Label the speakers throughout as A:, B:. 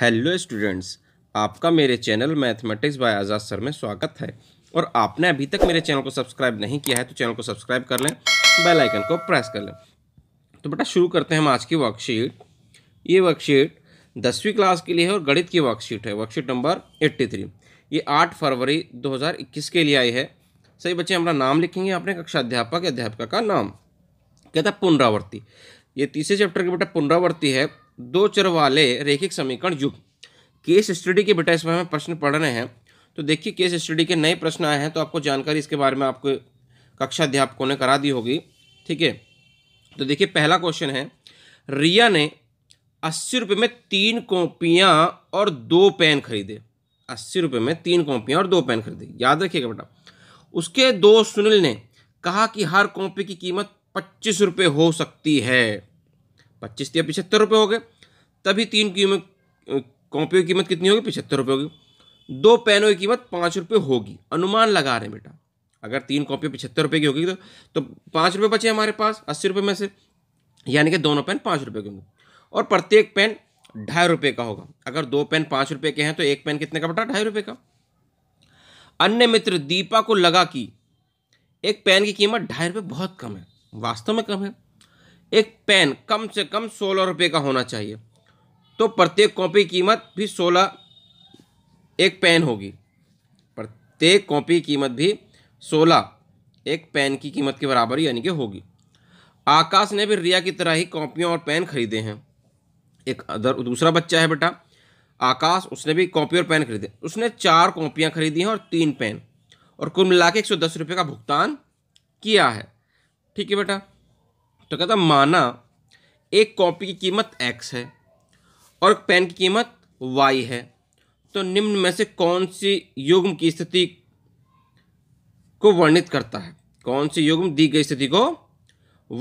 A: hello students आपका मेरे channel mathematics by Azad sir में स्वागत है और आपने अभी तक मेरे चैनल को सब्सक्राइब नहीं किया है तो चैनल को सब्सक्राइब कर लें बेल आइकन को प्रेस कर लें तो बेटा शुरू करते हैं हम आज की वर्कशीट ये वर्कशीट दसवीं क्लास के लिए है और गणित की वर्कशीट है वर्कशीट नंबर एट्टी थ्री ये आठ फरवरी दो हज़ार इक्कीस के लिए आई है सही बच्चे हमारा नाम लिखेंगे अपने कक्षा अध्यापक अध्यापिका का नाम कहता पुनरावर्ती ये तीसरे चैप्टर की बेटा पुनरावर्ती है दो चर वाले रेखिक समीकरण युग केस स्टडी के बेटा इसमें हमें प्रश्न पढ़ रहे हैं तो देखिए केस स्टडी के नए प्रश्न आए हैं तो आपको जानकारी इसके बारे में आपको कक्षा अध्यापकों ने करा दी होगी ठीक है तो देखिए पहला क्वेश्चन है रिया ने अस्सी रुपये में तीन कॉपियाँ और दो पेन खरीदे अस्सी रुपये में तीन कॉपियाँ और दो पेन खरीदे याद रखिएगा बेटा उसके दोस्त सुनील ने कहा कि हर कॉपी की कीमत पच्चीस रुपये हो सकती है पच्चीस या पिछहत्तर रुपये हो गए तभी तीन कीमत कॉपियों की कीमत कितनी होगी पिछहत्तर रुपये होगी दो पेनों की कीमत पाँच रुपये होगी अनुमान लगा रहे हैं बेटा अगर तीन कॉपियाँ पिछहत्तर रुपये की होगी तो तो पाँच रुपये बचे हमारे पास अस्सी रुपये में से यानी कि दोनों पेन पाँच रुपये के होंगे और प्रत्येक पेन ढाई रुपये का होगा अगर दो पेन पाँच रुपये के हैं तो एक पेन कितने का बटा ढाई रुपये का अन्य मित्र दीपा को लगा कि एक पेन की कीमत ढाई रुपये बहुत कम है वास्तव में कम है एक पेन कम से कम सोलह रुपये का होना चाहिए तो प्रत्येक कॉपी कीमत भी सोलह एक पेन होगी प्रत्येक कॉपी कीमत भी सोलह एक पेन की कीमत के बराबर यानी कि होगी आकाश ने भी रिया की तरह ही कॉपियों और पेन खरीदे हैं एक अदर दूसरा बच्चा है बेटा आकाश उसने भी कॉपी और पेन खरीदे उसने चार कॉपियाँ खरीदी हैं और तीन पेन और कुल मिला के एक सौ दस रुपये का भुगतान किया है ठीक है बेटा तो कहता माना एक कॉपी की कीमत एक्स है और पेन की कीमत वाई है तो निम्न में से कौन सी युग्म की स्थिति को वर्णित करता है कौन सी युग्म दी गई स्थिति को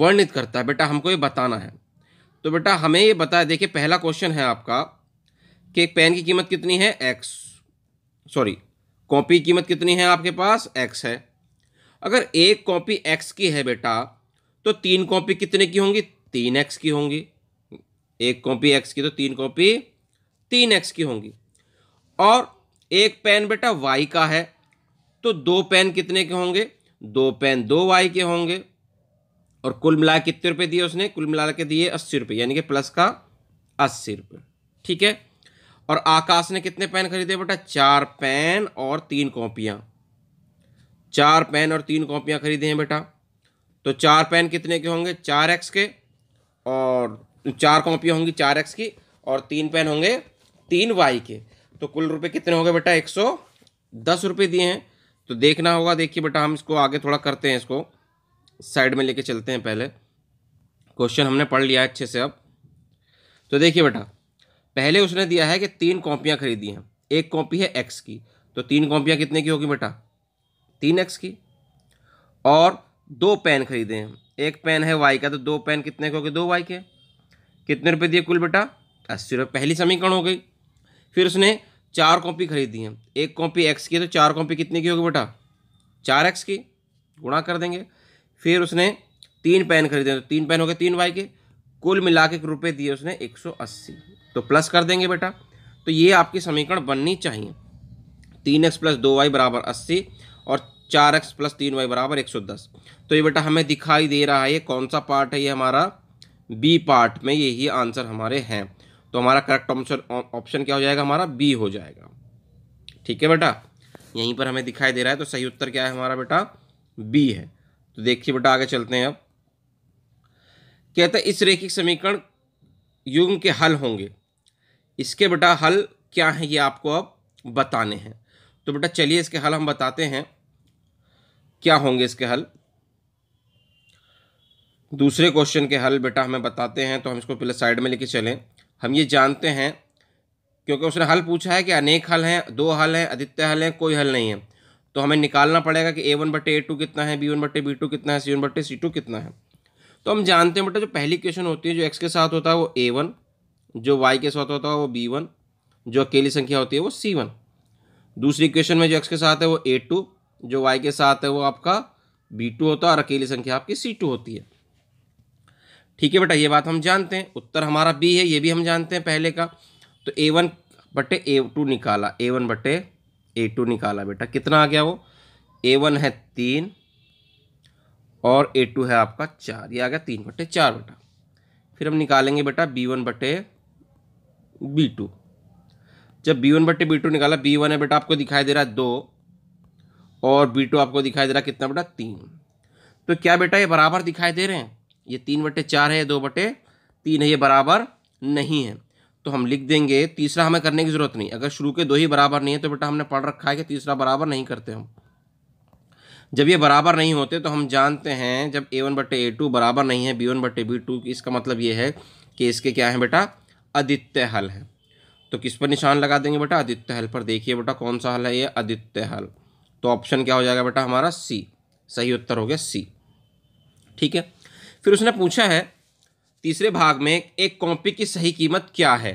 A: वर्णित करता है बेटा हमको ये बताना है तो बेटा हमें ये बताया देखिए पहला क्वेश्चन है आपका कि पेन की कीमत कितनी है एक्स सॉरी कॉपी की कीमत कितनी है आपके पास एक्स है अगर एक कॉपी एक्स की है बेटा तो तीन कॉपी कितने की होंगी तीन एक्स की होंगी एक कॉपी एक्स की तो तीन कॉपी तीन एक्स की होंगी और एक पेन बेटा वाई का है तो दो पेन कितने के होंगे दो पेन दो वाई के होंगे और कुल मिला कितने रुपए दिए उसने कुल मिला के दिए अस्सी रुपये यानी कि प्लस का अस्सी रुपये ठीक है और आकाश ने कितने पेन खरीदे बेटा चार पेन और तीन कॉपियां चार पेन और तीन कॉपियाँ खरीदे हैं बेटा तो चार पेन कितने के होंगे चार एक्स के और चार कॉपी होंगी चार एक्स की और तीन पेन होंगे तीन वाई के तो कुल रुपये कितने होंगे बेटा एक सौ दस रुपये दिए हैं तो देखना होगा देखिए बेटा हम इसको आगे थोड़ा करते हैं इसको साइड में लेके चलते हैं पहले क्वेश्चन हमने पढ़ लिया है अच्छे से अब तो देखिए बेटा पहले उसने दिया है कि तीन कॉपियाँ खरीदी हैं एक कॉपी है एक्स की तो तीन कॉपियाँ कितने की होगी बेटा तीन एक्स की और दो पेन खरीदे हैं एक पेन है वाई का तो दो पेन कितने के हो गए दो वाई के कितने रुपए दिए कुल बेटा अस्सी रुपये पहली समीकरण हो गई फिर उसने चार कॉपी खरीदी हैं एक कॉपी एक्स की तो चार कॉपी कितने की होगी बेटा चार एक्स की गुणा कर देंगे फिर उसने तीन पेन खरीदे तो तीन पेन हो गए तीन वाई के कुल मिला के रुपये दिए उसने एक सौ अस्सी तो प्लस कर देंगे बेटा तो ये आपकी समीकरण बननी चाहिए तीन एक्स प्लस दो वाई बराबर अस्सी और चार एक्स प्लस तीन वाई बराबर एक सौ दस तो ये बेटा हमें दिखाई दे रहा है ये कौन सा पार्ट है ये हमारा बी पार्ट में यही आंसर हमारे हैं तो हमारा करेक्ट ऑप्शन ऑप्शन क्या हो जाएगा हमारा बी हो जाएगा ठीक है बेटा यहीं पर हमें दिखाई दे रहा है तो सही उत्तर क्या है हमारा बेटा बी है तो देखिए बेटा आगे चलते हैं अब कहते हैं इस रेखिक समीकरण युग के हल होंगे इसके बेटा हल क्या हैं ये आपको अब बताने हैं तो बेटा चलिए इसके हल हम बताते हैं क्या होंगे इसके हल दूसरे क्वेश्चन के हल बेटा हमें बताते हैं तो हम इसको पहले साइड में लेके चलें हम ये जानते हैं क्योंकि उसने हल पूछा है कि अनेक हल हैं दो हल हैं अधित्य हल हैं कोई हल नहीं है तो हमें निकालना पड़ेगा कि ए वन बटे ए टू कितना है बी वन बटे बी टू कितना है सी वन बटे सी टू कितना है तो हम जानते हैं बेटा जो पहली क्वेश्चन होती है जो एक्स के साथ होता है वो ए वन जो वाई के साथ होता है वो बी वन जो अकेली संख्या होती है वो सी वन दूसरी क्वेश्चन में जो एक्स के साथ है वो ए टू जो वाई के साथ है वो आपका बी टू होता है और अकेली संख्या आपकी सी टू होती है ठीक है बेटा ये बात हम जानते हैं उत्तर हमारा बी है ये भी हम जानते हैं पहले का तो ए वन बटे ए टू निकाला ए वन बटे ए टू निकाला बेटा कितना आ गया वो ए वन है तीन और ए टू है आपका चार ये आ गया तीन बटे चार बेटा फिर हम निकालेंगे बेटा बी वन बटे बी टू जब बी वन बटे बी टू निकाला बी वन है बेटा आपको दिखाई दे रहा है दो और बी टू आपको दिखाई दे रहा कितना बेटा तीन तो क्या बेटा ये बराबर दिखाई दे रहे हैं ये तीन बटे चार है दो बटे तीन है ये बराबर नहीं है तो हम लिख देंगे तीसरा हमें करने की ज़रूरत नहीं अगर शुरू के दो ही बराबर नहीं है तो बेटा हमने पढ़ रखा है कि तीसरा बराबर नहीं करते हम जब ये बराबर नहीं होते तो हम जानते हैं जब ए वन बटे ए टू बराबर नहीं है बी वन बटे बी टू इसका मतलब ये है कि इसके क्या है बेटा अदित्य हल है तो किस पर निशान लगा देंगे बेटा आदित्य हल पर देखिए बेटा कौन सा हल है ये आदित्य हल तो ऑप्शन क्या हो जाएगा बेटा हमारा सी सही उत्तर हो गया सी ठीक है फिर उसने पूछा है तीसरे भाग में एक कॉपी की सही कीमत क्या है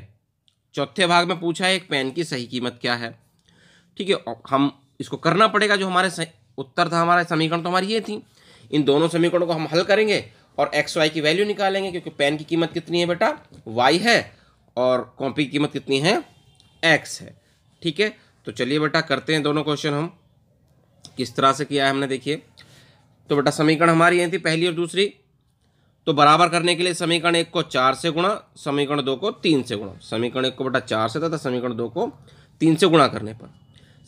A: चौथे भाग में पूछा है एक पेन की सही कीमत क्या है ठीक है हम इसको करना पड़ेगा जो हमारे उत्तर था हमारा समीकरण तो हमारी ये थी इन दोनों समीकरणों को हम हल करेंगे और एक्स वाई की वैल्यू निकालेंगे क्योंकि पेन की कीमत कितनी है बेटा वाई है और कॉपी की कीमत कितनी है एक्स है ठीक है तो चलिए बेटा करते हैं दोनों क्वेश्चन हम किस तरह से किया है हमने देखिए तो बेटा समीकरण हमारी यही थी पहली और दूसरी तो बराबर करने के लिए समीकरण एक को चार से गुणा समीकरण दो को तीन से गुणा समीकरण एक को बेटा चार से तथा तो समीकरण दो को तीन से गुणा करने पर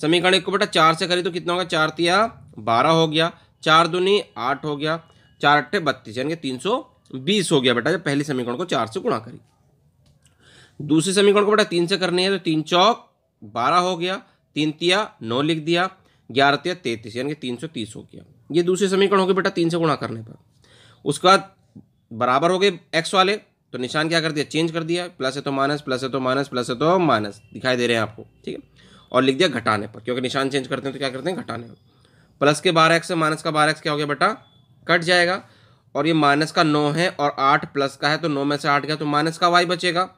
A: समीकरण एक को बेटा चार से करी तो कितना होगा चार तिया बारह हो गया चार दूनी आठ हो गया चार अट्ठे बत्तीस यानी कि तीन सौ बीस हो गया बेटा जब पहले समीकरण को चार से गुणा करी दूसरे समीकरण को बेटा तीन से करनी है तो तीन चौक बारह हो गया तीन तिया नौ लिख दिया ग्यारह तेरह तैतीस यानी कि तीन सौ तीस हो गया ये दूसरे समीकरण हो गए बेटा तीन से गुणा करने पर उसके बाद बराबर हो गए एक्स वाले तो निशान क्या कर दिया चेंज कर दिया प्लस है तो माइनस प्लस है तो माइनस प्लस है तो माइनस दिखाई दे रहे हैं आपको ठीक है और लिख दिया घटाने पर क्योंकि निशान चेंज करते हैं तो क्या करते हैं घटाने पर प्लस के बारह एक्स माइनस का बारह एक्स क्या हो गया बेटा कट जाएगा और ये माइनस का नौ है और आठ प्लस का है तो नौ में से आठ गया तो माइनस का वाई बचेगा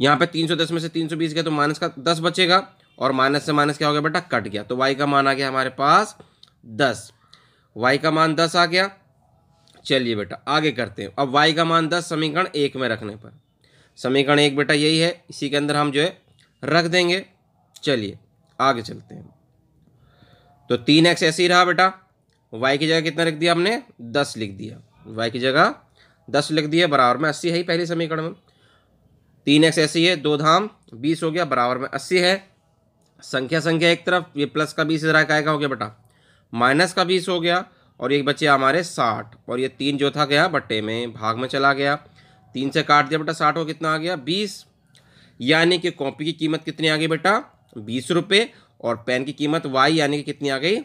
A: यहाँ पे तीन सौ दस में से तीन सौ बीस गया तो माइनस का दस बचेगा और माइनस से माइनस क्या हो गया बेटा कट गया तो वाई का मान आ गया हमारे पास दस वाई का मान दस आ गया चलिए बेटा आगे करते हैं अब वाई का मान दस समीकरण एक में रखने पर समीकरण एक बेटा यही है इसी के अंदर हम जो है रख देंगे चलिए आगे चलते हैं तो तीन एक्स ऐसे ही रहा बेटा वाई की जगह कितना लिख दिया हमने दस लिख दिया वाई की जगह दस लिख दिया बराबर में अस्सी है ही पहले समीकरण में तीन एक्स ऐसी है दो धाम बीस हो गया बराबर में अस्सी है संख्या संख्या एक तरफ ये प्लस का बीस इधर काय का हो गया बेटा माइनस का बीस हो गया और ये बचे हमारे साठ और ये तीन जो था गया बट्टे में भाग में चला गया तीन से काट दिया बेटा साठ हो कितना आ गया बीस यानी कि कॉपी की कीमत कितनी आ गई बेटा बीस रुपये और पेन की कीमत वाई यानी कि कितनी आ गई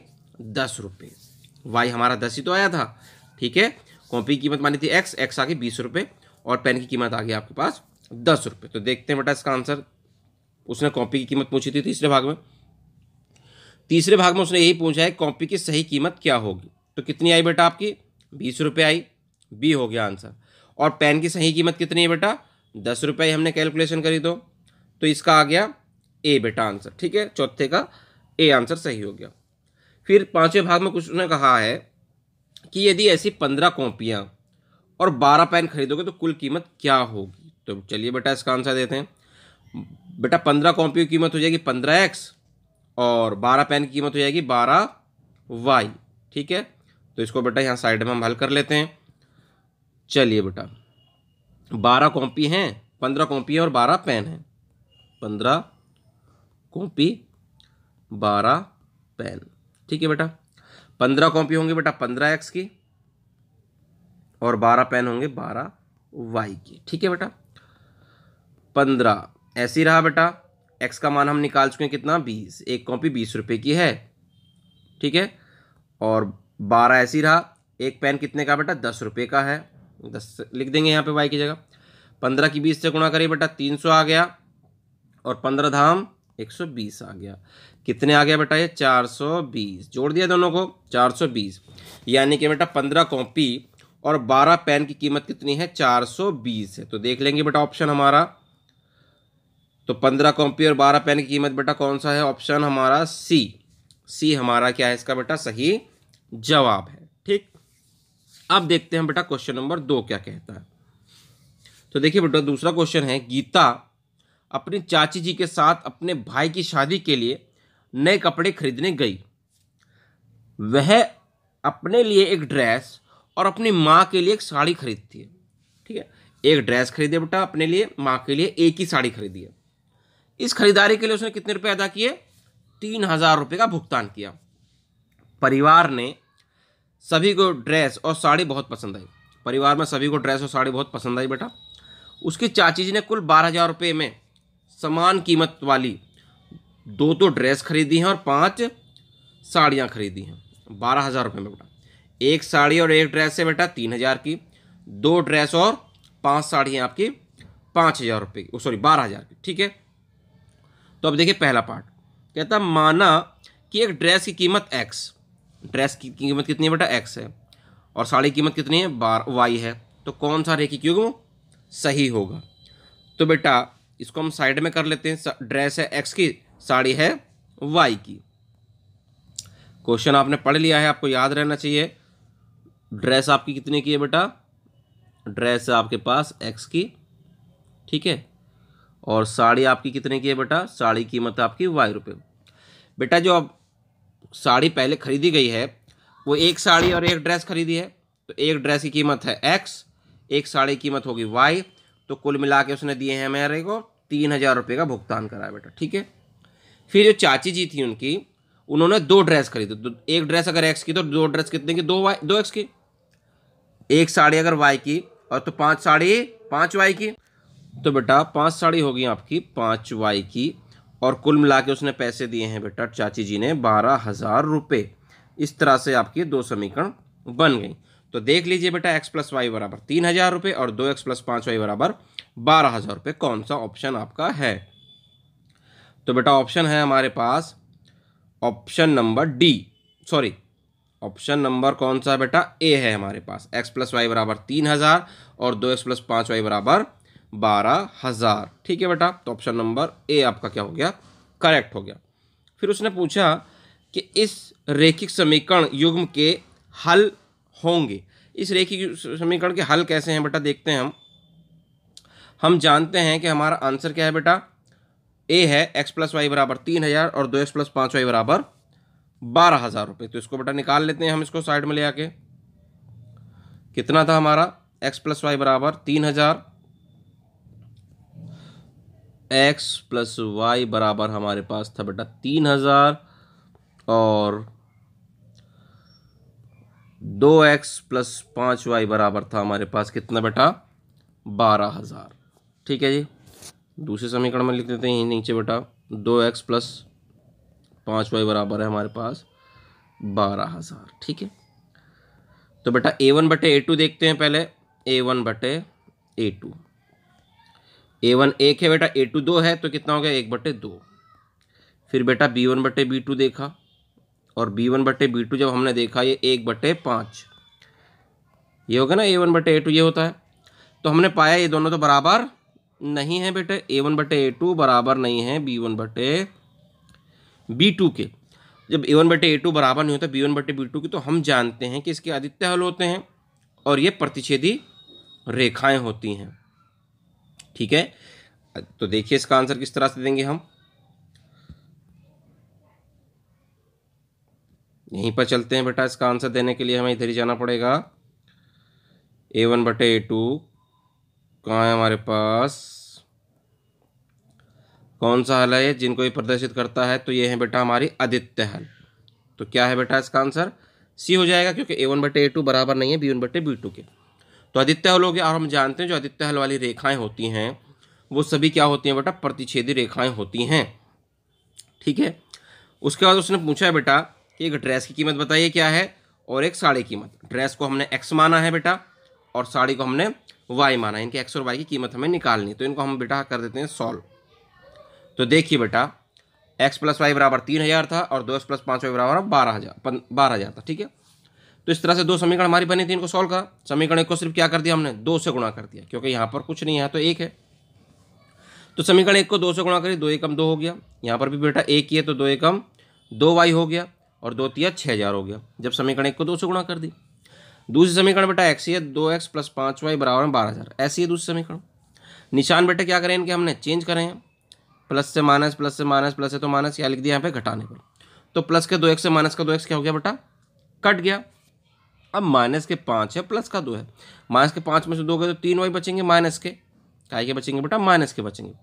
A: दस रुपये वाई हमारा दस ही तो आया था ठीक है कॉपी की कीमत मानी थी एक्स एक्स आ गई बीस रुपये और पेन की कीमत आ गई आपके पास दस रुपये तो देखते हैं बेटा इसका आंसर उसने कॉपी की कीमत पूछी थी तीसरे भाग में तीसरे भाग में उसने यही पूछा है कॉपी की सही कीमत क्या होगी तो कितनी आई बेटा आपकी बीस रुपये आई बी हो गया आंसर और पेन की सही कीमत कितनी है बेटा दस रुपये हमने कैलकुलेशन करी दो तो।, तो इसका आ गया ए बेटा आंसर ठीक है चौथे का ए आंसर सही हो गया फिर पाँचवें भाग में कुछ उसने कहा है कि यदि ऐसी पंद्रह कॉपियाँ और बारह पेन खरीदोगे तो कुल कीमत क्या होगी तो चलिए बेटा इसका आंसर देते हैं बेटा पंद्रह कॉपी की कीमत हो जाएगी पंद्रह एक्स और बारह पेन की कीमत हो जाएगी बारह वाई ठीक है तो इसको बेटा यहाँ साइड में हम हल कर लेते हैं चलिए बेटा बारह कॉपी हैं पंद्रह कॉपी और बारह पेन हैं पंद्रह कॉपी बारह पेन ठीक है बेटा पंद्रह कॉपी होंगी बेटा पंद्रह एक्स की और बारह पेन होंगे बारह वाई की ठीक है बेटा पंद्रह ऐसे रहा बेटा एक्स का मान हम निकाल चुके हैं कितना बीस एक कॉपी बीस रुपये की है ठीक है और बारह ऐसी रहा एक पेन कितने का बेटा दस रुपये का है दस लिख देंगे यहाँ पे वाई की जगह पंद्रह की बीस से गुणा करिए बेटा तीन सौ आ गया और पंद्रह धाम एक सौ बीस आ गया कितने आ गया बेटा ये चार सौ बीस जोड़ दिया दोनों को चार सौ बीस यानी कि बेटा पंद्रह कॉपी और बारह पेन की कीमत कितनी है चार सौ बीस है तो देख लेंगे बेटा ऑप्शन हमारा तो पंद्रह कॉपी और बारह पेन की कीमत बेटा कौन सा है ऑप्शन हमारा सी सी हमारा क्या है इसका बेटा सही जवाब है ठीक अब देखते हैं बेटा क्वेश्चन नंबर दो क्या कहता है तो देखिए बेटा दूसरा क्वेश्चन है गीता अपनी चाची जी के साथ अपने भाई की शादी के लिए नए कपड़े खरीदने गई वह अपने लिए एक ड्रेस और अपनी माँ के लिए एक साड़ी खरीदती है ठीक है एक ड्रेस खरीदे बेटा अपने लिए माँ के लिए एक ही साड़ी खरीदी है इस खरीदारी के लिए उसने कितने रुपये अदा किए तीन हज़ार रुपये का भुगतान किया परिवार ने सभी को ड्रेस और साड़ी बहुत पसंद आई परिवार में सभी को ड्रेस और साड़ी बहुत पसंद आई बेटा उसकी चाची जी ने कुल बारह हज़ार रुपये में समान कीमत वाली दो तो ड्रेस खरीदी हैं और पांच साड़ियाँ खरीदी हैं बारह हज़ार रुपये में बेटा एक साड़ी और एक ड्रेस है बेटा तीन हज़ार की दो ड्रेस और पांच साड़ियाँ आपकी पाँच हज़ार रुपये की सॉरी बारह हज़ार की ठीक है तो अब देखिए पहला पार्ट कहता माना कि एक ड्रेस की कीमत एक्स ड्रेस की कीमत कितनी है बेटा एक्स है और साड़ी की कीमत कितनी है बार वाई है तो कौन सा रेखी क्यों सही होगा तो बेटा इसको हम साइड में कर लेते हैं ड्रेस है एक्स की साड़ी है वाई की क्वेश्चन आपने पढ़ लिया है आपको याद रहना चाहिए ड्रेस आपकी कितने की है बेटा ड्रेस है आपके पास एक्स की ठीक है और साड़ी आपकी कितने की है बेटा साड़ी कीमत मतलब आपकी वाई रुपये बेटा जो अब साड़ी पहले खरीदी गई है वो एक साड़ी और एक ड्रेस खरीदी है तो एक ड्रेस की कीमत है एक्स एक साड़ी कीमत होगी वाई तो कुल मिला के उसने दिए हैं मेरे को तीन हज़ार रुपये का भुगतान कराया बेटा ठीक है फिर जो चाची जी थी उनकी उन्होंने दो ड्रेस खरीदी तो एक ड्रेस अगर एक्स की तो दो ड्रेस कितने की दो वाई दो एक्स की एक साड़ी अगर वाई की और तो पाँच साड़ी पाँच वाई की तो बेटा पाँच साड़ी होगी आपकी पाँच वाई की और कुल मिला के उसने पैसे दिए हैं बेटा चाची जी ने बारह हज़ार रुपये इस तरह से आपकी दो समीकरण बन गई तो देख लीजिए बेटा एक्स प्लस वाई बराबर तीन हज़ार रुपये और दो एक्स प्लस पाँच वाई बराबर बारह हज़ार रुपये कौन सा ऑप्शन आपका है तो बेटा ऑप्शन है हमारे पास option number D sorry option number कौन सा बेटा ए है हमारे पास एक्स प्लस वाई बराबर तीन हज़ार और दो एक्स प्लस पाँच वाई बराबर बारह हज़ार ठीक है बेटा तो ऑप्शन नंबर ए आपका क्या हो गया करेक्ट हो गया फिर उसने पूछा कि इस रेखिक समीकरण युग्म के हल होंगे इस रेखिक समीकरण के हल कैसे हैं बेटा देखते हैं हम हम जानते हैं कि हमारा आंसर क्या है बेटा ए है एक्स प्लस वाई बराबर तीन हज़ार और दो एक्स प्लस पाँच वाई बराबर बारह हज़ार रुपये तो इसको बेटा निकाल लेते हैं हम इसको साइड में ले आके कितना था हमारा एक्स प्लस वाई बराबर तीन हज़ार एक्स प्लस वाई बराबर हमारे पास था बेटा तीन हज़ार और दो एक्स प्लस पाँच वाई बराबर था हमारे पास कितना बेटा बारह हज़ार ठीक है जी दूसरे समीकरण में लिख देते हैं नीचे बेटा दो एक्स प्लस पाँच वाई बराबर है हमारे पास बारह हज़ार ठीक है तो बेटा ए वन बटे ए टू देखते हैं पहले ए वन बटे ए टू ए वन एक है बेटा ए टू दो है तो कितना हो गया एक बटे दो फिर बेटा बी वन बटे बी टू देखा और बी वन बटे बी टू जब हमने देखा ये एक बटे पाँच ये हो गया ना ए वन बटे ए टू ये होता है तो हमने पाया ये दोनों तो बराबर नहीं है बेटे ए वन बटे ए टू बराबर नहीं है बी वन बटे बी टू के जब ए वन बटे ए टू बराबर नहीं होता बी वन बटे बी टू की तो हम जानते हैं कि इसके आदित्य हल होते हैं और ये प्रतिच्छेदी रेखाएं होती हैं ठीक है तो देखिए इसका आंसर किस तरह से देंगे हम यहीं पर चलते हैं बेटा इसका आंसर देने के लिए हमें इधर ही जाना पड़ेगा ए वन बटे ए टू कहाँ है हमारे पास कौन सा हल है जिनको ये प्रदर्शित करता है तो ये है बेटा हमारी आदित्य हल तो क्या है बेटा इसका आंसर सी हो जाएगा क्योंकि ए वन बटे ए टू बराबर नहीं है बी वन बटे बी टू के तो आदित्य हल हो गया और हम जानते हैं जो आदित्य हल वाली रेखाएं होती हैं वो सभी क्या होती हैं बेटा प्रतिच्छेदी रेखाएं होती हैं ठीक है उसके बाद उसने पूछा है बेटा कि एक ड्रेस की कीमत बताइए क्या है और एक साड़ी कीमत ड्रेस को हमने एक्स माना है बेटा और साड़ी को हमने वाई माना है इनके एक्स और वाई की कीमत हमें निकालनी तो इनको हम बेटा कर देते हैं सॉल्व तो देखिए बेटा एक्स प्लस वाई बराबर तीन हज़ार था और दो एक्स प्लस पाँच वाई बराबर बारह हज़ार बारह हज़ार था ठीक है तो इस तरह से दो समीकरण हमारी बनी थी इनको सॉल्व करा समीकरण एक को सिर्फ क्या कर दिया हमने दो से गुणा कर दिया क्योंकि यहाँ पर कुछ नहीं है तो एक है तो समीकरण एक को दो से गुणा करिए दो एकम दो हो गया यहाँ पर भी बेटा एक ही है तो दो एकम दो वाई हो गया और दो तिया छः हज़ार हो गया जब समीकरण एक को दो से गुणा कर दी दूसरी समीकरण बेटा एक्स ही है दो एक्स प्लस पाँच वाई बराबर में बारह हज़ार ऐसी है दूसरी समीकरण निशान बेटा क्या करें इनके हमने चेंज करें हैं प्लस से माइनस प्लस से माइनस प्लस से तो माइनस क्या लिख दिया यहाँ पर घटाने पर तो प्लस के दो एक्स से माइनस का दो एक्स क्या हो गया बेटा कट गया अब माइनस के पाँच है प्लस का दो है माइनस के पाँच में से दो गए तो तीन वाई बचेंगे माइनस के काय के बचेंगे बेटा माइनस के बचेंगे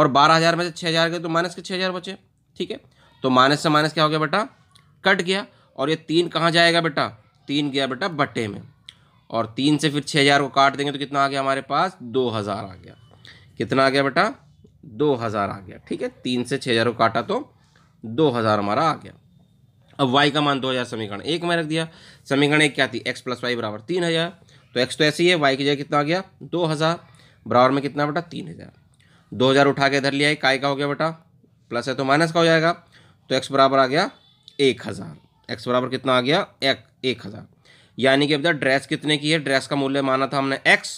A: और बारह हज़ार में से छः हज़ार गए तो माइनस के छः हज़ार बचे ठीक है तो माइनस से माइनस क्या हो गया बेटा कट गया और ये तीन कहाँ जाएगा बेटा तीन गया बेटा बटे में और तीन से फिर छः हज़ार को काट देंगे तो कितना आ गया हमारे पास दो हज़ार आ गया कितना आ गया बेटा दो हज़ार आ गया ठीक है तीन से छः हज़ार को काटा तो दो हज़ार हमारा आ गया अब वाई का मान दो हज़ार समीकरण एक में रख दिया समीकरण एक क्या थी एक्स प्लस वाई बराबर तीन हज़ार तो एक्स तो ऐसी है वाई की जगह कितना आ गया दो हज़ार बराबर में कितना बेटा तीन हज़ार दो हज़ार उठा के इधर लिया है काय का हो गया बेटा प्लस है तो माइनस का हो जाएगा तो एक्स बराबर आ गया एक हज़ार एक्स बराबर कितना आ गया एक एक हज़ार यानी कि अब जब ड्रेस कितने की है ड्रेस का मूल्य माना था हमने एक्स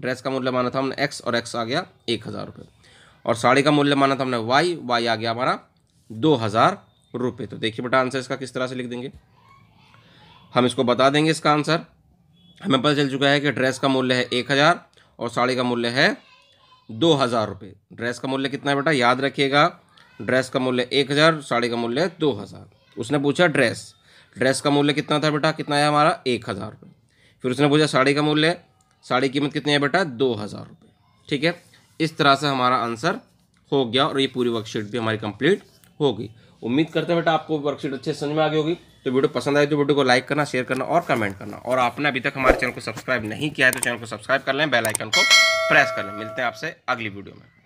A: ड्रेस का मूल्य माना था हमने एक्स और एक्स आ गया एक हज़ार रुपये और साड़ी का मूल्य माना था हमने वाई वाई आ गया हमारा दो हज़ार रुपये तो देखिए बेटा आंसर इसका किस तरह से लिख देंगे हम इसको बता देंगे इसका आंसर हमें पता चल चुका है कि ड्रेस का मूल्य है एक हज़ार और साड़ी का मूल्य है दो हज़ार रुपये ड्रेस का मूल्य कितना है बेटा याद रखिएगा ड्रेस का मूल्य एक हज़ार साड़ी का मूल्य है दो हज़ार उसने पूछा ड्रेस ड्रेस का मूल्य कितना था बेटा कितना है हमारा एक हज़ार रुपये फिर उसने पूछा साड़ी का मूल्य साड़ी कीमत कितनी है बेटा दो हज़ार रुपये ठीक है इस तरह से हमारा आंसर हो गया और ये पूरी वर्कशीट भी हमारी कंप्लीट होगी उम्मीद करते हैं बेटा आपको वर्कशीट अच्छे समझ में आ गई होगी तो वीडियो पसंद आए तो वीडियो को लाइक करना शेयर करना और कमेंट करना और आपने अभी तक हमारे चैनल को सब्सक्राइब नहीं किया है तो चैनल को सब्सक्राइब कर लें बेलाइकन को प्रेस कर लें मिलते हैं आपसे अगली वीडियो में